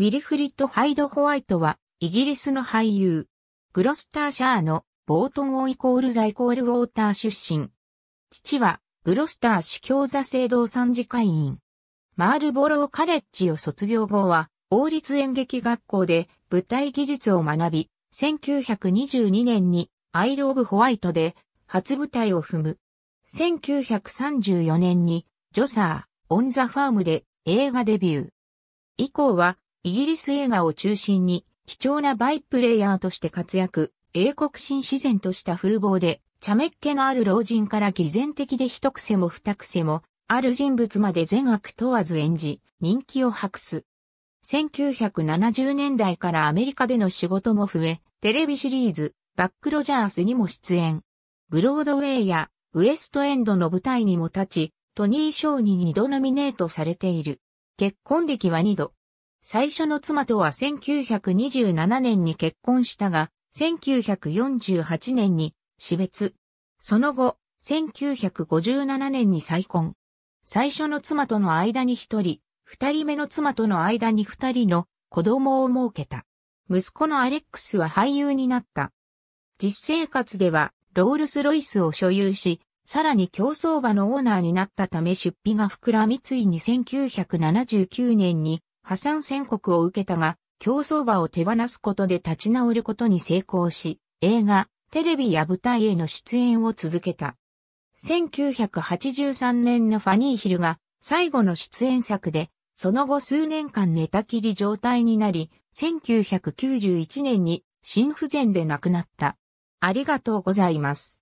ウィルフリッド・ハイド・ホワイトは、イギリスの俳優、グロスターシャーのボートン・オイコール・ザ・イコール・ウォーター出身。父は、グロスター司教座聖堂参事会員。マールボロー・カレッジを卒業後は、王立演劇学校で舞台技術を学び、1922年にアイル・オブ・ホワイトで初舞台を踏む。1934年にジョサー・オン・ザ・ファームで映画デビュー。以降はイギリス映画を中心に貴重なバイプレイヤーとして活躍、英国新自然とした風貌で、茶目っ気のある老人から偽善的で一癖も二癖も、ある人物まで善悪問わず演じ、人気を博す。1970年代からアメリカでの仕事も増え、テレビシリーズ、バックロジャースにも出演。ブロードウェイやウエストエンドの舞台にも立ち、トニー賞に二度ノミネートされている。結婚歴は二度、最初の妻とは1927年に結婚したが、1948年に死別。その後、1957年に再婚。最初の妻との間に一人、二人目の妻との間に二人の子供を設けた。息子のアレックスは俳優になった。実生活ではロールスロイスを所有し、さらに競争場のオーナーになったため出費が膨らみついに1979年に破産宣告を受けたが、競走馬を手放すことで立ち直ることに成功し、映画、テレビや舞台への出演を続けた。1983年のファニーヒルが最後の出演作で、その後数年間寝たきり状態になり、1991年に心不全で亡くなった。ありがとうございます。